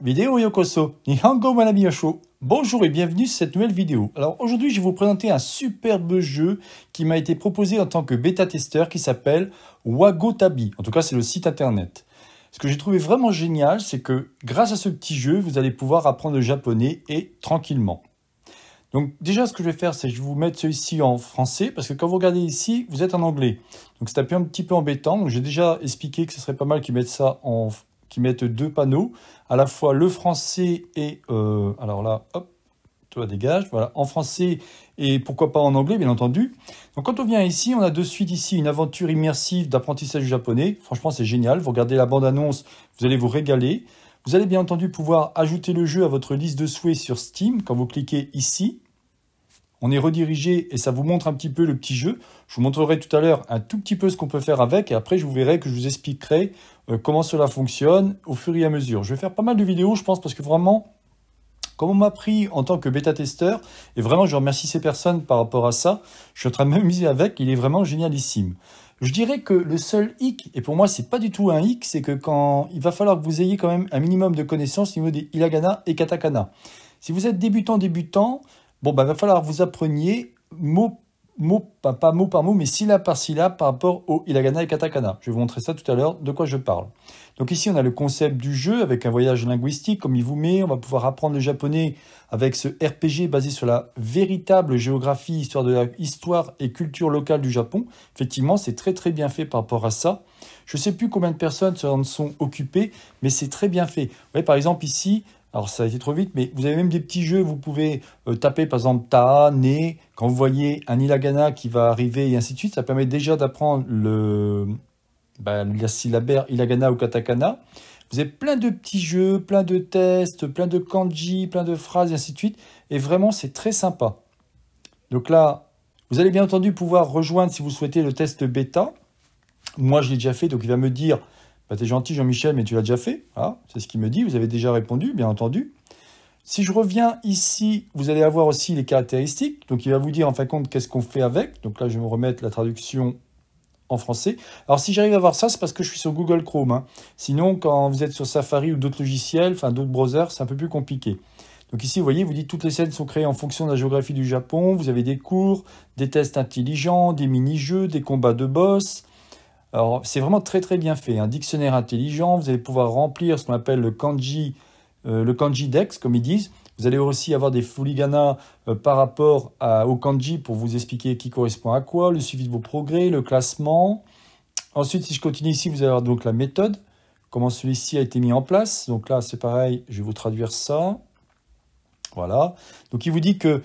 vidéo yokoso, nihongo manabiyosho. Bonjour et bienvenue sur cette nouvelle vidéo. Alors aujourd'hui, je vais vous présenter un superbe jeu qui m'a été proposé en tant que bêta-testeur qui s'appelle Wagotabi. En tout cas, c'est le site internet. Ce que j'ai trouvé vraiment génial, c'est que grâce à ce petit jeu, vous allez pouvoir apprendre le japonais et tranquillement. Donc déjà, ce que je vais faire, c'est que je vais vous mettre celui-ci en français, parce que quand vous regardez ici, vous êtes en anglais. Donc c'est un petit peu embêtant. j'ai déjà expliqué que ce serait pas mal qu'ils mettent ça en, qui mettent deux panneaux, à la fois le français et... Euh, alors là, hop, toi dégage, voilà, en français et pourquoi pas en anglais, bien entendu. Donc quand on vient ici, on a de suite ici une aventure immersive d'apprentissage japonais. Franchement, c'est génial. Vous regardez la bande-annonce, vous allez vous régaler. Vous allez bien entendu pouvoir ajouter le jeu à votre liste de souhaits sur Steam quand vous cliquez ici. On est redirigé et ça vous montre un petit peu le petit jeu. Je vous montrerai tout à l'heure un tout petit peu ce qu'on peut faire avec et après je vous verrai que je vous expliquerai euh, comment cela fonctionne au fur et à mesure. Je vais faire pas mal de vidéos, je pense, parce que vraiment, comme on m'a pris en tant que bêta-testeur, et vraiment, je remercie ces personnes par rapport à ça, je suis en train de m'amuser avec, il est vraiment génialissime. Je dirais que le seul hic, et pour moi c'est pas du tout un hic, c'est que quand il va falloir que vous ayez quand même un minimum de connaissances au niveau des hiragana et katakana. Si vous êtes débutant débutant, bon il bah, va falloir que vous appreniez mot pas, mot par mot, mais syllabe par syllabe par rapport au hiragana et katakana. Je vais vous montrer ça tout à l'heure, de quoi je parle. Donc ici, on a le concept du jeu avec un voyage linguistique, comme il vous met. On va pouvoir apprendre le japonais avec ce RPG basé sur la véritable géographie, histoire, de la, histoire et culture locale du Japon. Effectivement, c'est très très bien fait par rapport à ça. Je ne sais plus combien de personnes se sont occupées, mais c'est très bien fait. Vous voyez, par exemple, ici, alors ça a été trop vite, mais vous avez même des petits jeux, vous pouvez euh, taper par exemple ta, Ne, quand vous voyez un hiragana qui va arriver et ainsi de suite, ça permet déjà d'apprendre le bah, la syllabaire hiragana ou katakana. Vous avez plein de petits jeux, plein de tests, plein de kanji, plein de phrases et ainsi de suite. Et vraiment, c'est très sympa. Donc là, vous allez bien entendu pouvoir rejoindre si vous souhaitez le test bêta. Moi, je l'ai déjà fait, donc il va me dire bah, T'es gentil Jean-Michel, mais tu l'as déjà fait. Ah, c'est ce qu'il me dit, vous avez déjà répondu, bien entendu. Si je reviens ici, vous allez avoir aussi les caractéristiques. Donc il va vous dire en fin de compte qu'est-ce qu'on fait avec. Donc là, je vais me remettre la traduction en français. Alors si j'arrive à voir ça, c'est parce que je suis sur Google Chrome. Hein. Sinon, quand vous êtes sur Safari ou d'autres logiciels, enfin d'autres browsers, c'est un peu plus compliqué. Donc ici, vous voyez, vous dites toutes les scènes sont créées en fonction de la géographie du Japon. Vous avez des cours, des tests intelligents, des mini-jeux, des combats de boss. Alors, c'est vraiment très très bien fait. Un hein. dictionnaire intelligent, vous allez pouvoir remplir ce qu'on appelle le kanji, euh, le kanji dex, comme ils disent. Vous allez aussi avoir des fuligana euh, par rapport au kanji pour vous expliquer qui correspond à quoi, le suivi de vos progrès, le classement. Ensuite, si je continue ici, vous allez avoir donc la méthode, comment celui-ci a été mis en place. Donc là, c'est pareil, je vais vous traduire ça. Voilà. Donc il vous dit que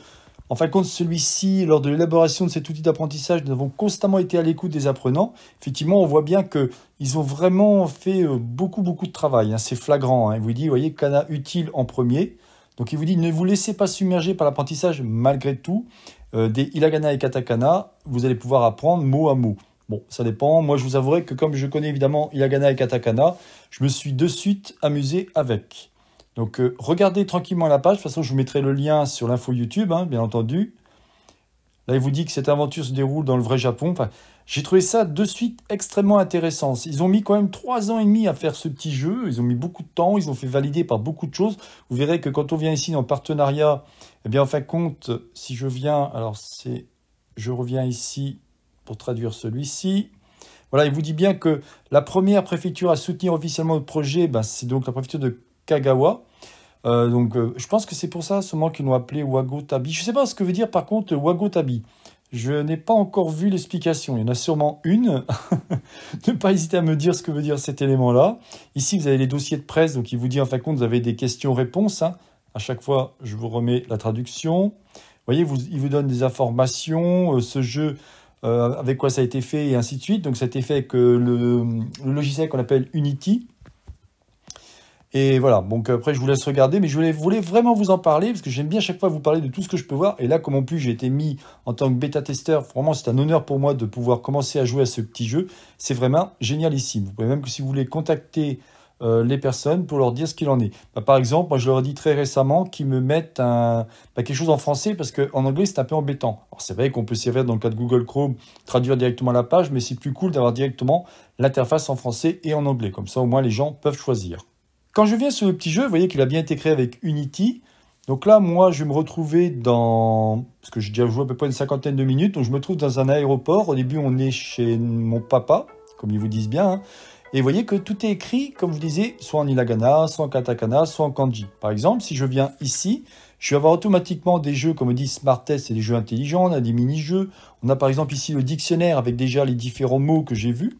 en fin de compte, celui-ci, lors de l'élaboration de cet outil d'apprentissage, nous avons constamment été à l'écoute des apprenants. Effectivement, on voit bien qu'ils ont vraiment fait euh, beaucoup, beaucoup de travail. Hein. C'est flagrant. Hein. Il vous dit, vous voyez, Kana utile en premier. Donc il vous dit, ne vous laissez pas submerger par l'apprentissage malgré tout. Euh, des hiragana et katakana, vous allez pouvoir apprendre mot à mot. Bon, ça dépend. Moi, je vous avouerai que comme je connais évidemment hiragana et katakana, je me suis de suite amusé avec. Donc euh, regardez tranquillement la page, de toute façon je vous mettrai le lien sur l'info YouTube, hein, bien entendu. Là, il vous dit que cette aventure se déroule dans le vrai Japon. j'ai trouvé ça de suite extrêmement intéressant. Ils ont mis quand même trois ans et demi à faire ce petit jeu. Ils ont mis beaucoup de temps. Ils ont fait valider par beaucoup de choses. Vous verrez que quand on vient ici dans le partenariat, eh bien, en fin de compte, si je viens, alors c'est, je reviens ici pour traduire celui-ci. Voilà, il vous dit bien que la première préfecture à soutenir officiellement le projet, ben, c'est donc la préfecture de Kagawa. Euh, donc, euh, je pense que c'est pour ça ce moment qu'ils l'ont appelé Wagotabi. Je ne sais pas ce que veut dire par contre Wagotabi. Je n'ai pas encore vu l'explication. Il y en a sûrement une. ne pas hésiter à me dire ce que veut dire cet élément-là. Ici, vous avez les dossiers de presse, donc il vous dit en fin de compte, vous avez des questions-réponses. Hein. À chaque fois, je vous remets la traduction. voyez, vous, il vous donne des informations. Euh, ce jeu, avec quoi ça a été fait et ainsi de suite. Donc, ça a été fait avec le logiciel qu'on appelle Unity. Et voilà, donc euh, après je vous laisse regarder, mais je voulais, vraiment vous en parler, parce que j'aime bien à chaque fois vous parler de tout ce que je peux voir. Et là, comme en plus j'ai été mis en tant que bêta-testeur, vraiment c'est un honneur pour moi de pouvoir commencer à jouer à ce petit jeu. C'est vraiment génialissime. Vous pouvez même que si vous voulez contacter euh, les personnes pour leur dire ce qu'il en est. Bah, par exemple, moi je leur ai dit très récemment qu'ils me mettent un, bah, quelque chose en français parce qu'en anglais c'est un peu embêtant. Alors c'est vrai qu'on peut servir dans le cas de Google Chrome, traduire directement la page, mais c'est plus cool d'avoir directement l'interface en français et en anglais. Comme ça au moins les gens peuvent choisir. Quand je viens sur le petit jeu, vous voyez qu'il a bien été créé avec Unity. Donc là, moi, je vais me retrouver dans... Parce que j'ai déjà joué à peu près une cinquantaine de minutes. Donc je me trouve dans un aéroport. Au début, on est chez mon papa, comme ils vous disent bien. Hein. Et vous voyez que tout est écrit, comme je disais, soit en hiragana, soit en katakana, soit en kanji. Par exemple, si je viens ici, je vais avoir automatiquement des jeux, comme on dit, smart test, c'est des jeux intelligents, on a des mini-jeux. On a par exemple ici le dictionnaire avec déjà les différents mots que j'ai vus.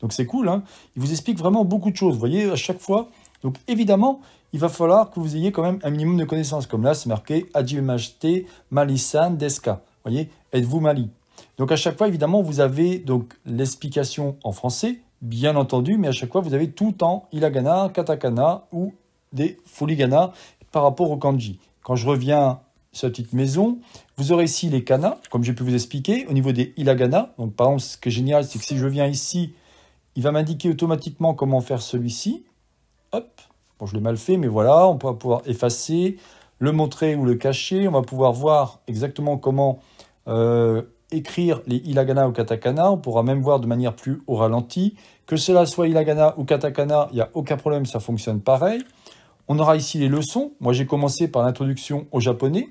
Donc c'est cool, hein. il vous explique vraiment beaucoup de choses. Vous voyez, à chaque fois, donc évidemment, il va falloir que vous ayez quand même un minimum de connaissances. Comme là, c'est marqué Adjimajte Malisan Deska. voyez, êtes-vous Mali Donc à chaque fois, évidemment, vous avez donc l'explication en français, bien entendu, mais à chaque fois, vous avez tout temps hiragana, katakana ou des fuligana par rapport au kanji. Quand je reviens sur la petite maison, vous aurez ici les kana, comme j'ai pu vous expliquer, au niveau des hiragana. Donc par exemple, ce qui est génial, c'est que si je viens ici, il va m'indiquer automatiquement comment faire celui-ci. Hop, bon, je l'ai mal fait, mais voilà, on va pouvoir effacer, le montrer ou le cacher. On va pouvoir voir exactement comment euh, écrire les hiragana ou katakana. On pourra même voir de manière plus au ralenti. Que cela soit hiragana ou katakana, il n'y a aucun problème, ça fonctionne pareil. On aura ici les leçons. Moi, j'ai commencé par l'introduction au japonais.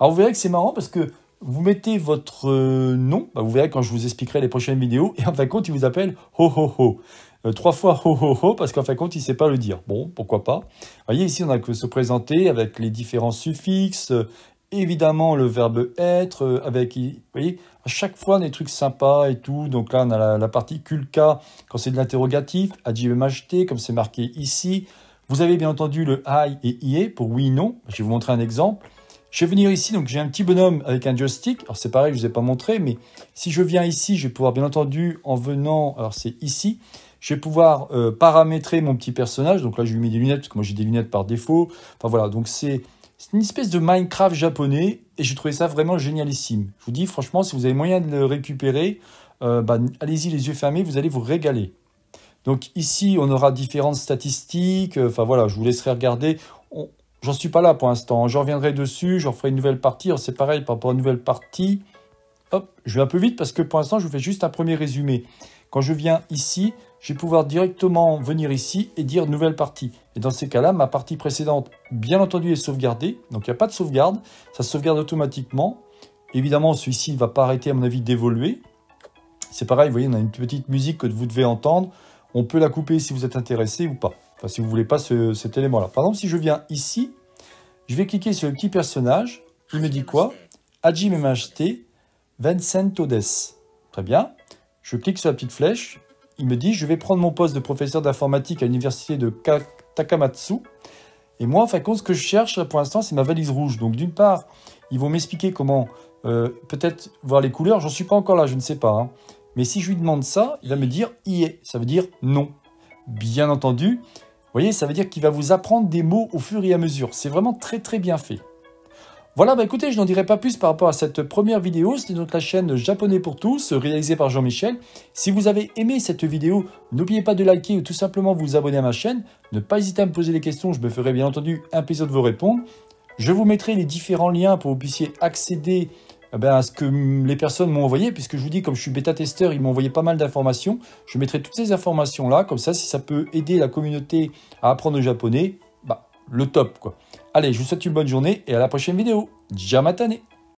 Alors, vous verrez que c'est marrant parce que vous mettez votre euh, nom, bah, vous verrez quand je vous expliquerai les prochaines vidéos, et en fin de compte, il vous appelle Ho Ho euh, trois fois ho ho ho parce qu'en fin de compte, il ne sait pas le dire. Bon, pourquoi pas. Vous voyez, ici, on a que se présenter avec les différents suffixes, euh, évidemment le verbe être, euh, avec, vous voyez, à chaque fois, des trucs sympas et tout. Donc là, on a la, partie culka quand c'est de l'interrogatif, adjmht comme c'est marqué ici. Vous avez bien entendu le I et IE pour oui, non. Je vais vous montrer un exemple. Je vais venir ici, donc j'ai un petit bonhomme avec un joystick. Alors c'est pareil, je ne vous ai pas montré, mais si je viens ici, je vais pouvoir bien entendu en venant, alors c'est ici, je vais pouvoir euh, paramétrer mon petit personnage. Donc là, je lui mets des lunettes, parce que moi j'ai des lunettes par défaut. Enfin voilà, donc c'est une espèce de Minecraft japonais, et j'ai trouvé ça vraiment génialissime. Je vous dis, franchement, si vous avez moyen de le récupérer, euh, bah, allez-y les yeux fermés, vous allez vous régaler. Donc ici, on aura différentes statistiques. Euh, enfin voilà, je vous laisserai regarder. J'en suis pas là pour l'instant. Hein. J'en reviendrai dessus, j'en ferai une nouvelle partie. C'est pareil par rapport à une nouvelle partie. Hop, je vais un peu vite parce que pour l'instant, je vous fais juste un premier résumé. Quand je viens ici, je vais pouvoir directement venir ici et dire nouvelle partie. Et dans ces cas-là, ma partie précédente, bien entendu, est sauvegardée. Donc, il n'y a pas de sauvegarde. Ça sauvegarde automatiquement. Évidemment, celui-ci ne va pas arrêter, à mon avis, d'évoluer. C'est pareil, vous voyez, on a une petite musique que vous devez entendre. On peut la couper si vous êtes intéressé ou pas. Enfin, si vous ne voulez pas cet élément-là. Par exemple, si je viens ici, je vais cliquer sur le petit personnage. Il me dit quoi Hajim MHT, Vincent Todes. Très bien. Je clique sur la petite flèche. Il me dit je vais prendre mon poste de professeur d'informatique à l'université de Takamatsu. Et moi, en fin de compte, ce que je cherche pour l'instant, c'est ma valise rouge. Donc d'une part, ils vont m'expliquer comment euh, peut-être voir les couleurs. J'en suis pas encore là, je ne sais pas. Hein. Mais si je lui demande ça, il va me dire est Ça veut dire non. Bien entendu, vous voyez, ça veut dire qu'il va vous apprendre des mots au fur et à mesure. C'est vraiment très très bien fait. Voilà, bah, écoutez, je n'en dirai pas plus par rapport à cette première vidéo. C'était donc la chaîne Japonais pour tous, réalisée par Jean-Michel. Si vous avez aimé cette vidéo, n'oubliez pas de liker ou tout simplement vous abonner à ma chaîne. Ne pas hésiter à me poser des questions, je me ferai bien entendu un plaisir de vous répondre. Je vous mettrai les différents liens pour que vous puissiez accéder eh ben, à ce que les personnes m'ont envoyé, puisque je vous dis, comme je suis bêta-testeur, ils m'ont envoyé pas mal d'informations. Je mettrai toutes ces informations-là, comme ça, si ça peut aider la communauté à apprendre le japonais, bah, le top, quoi. Allez, je vous souhaite une bonne journée et à la prochaine vidéo. Jamatane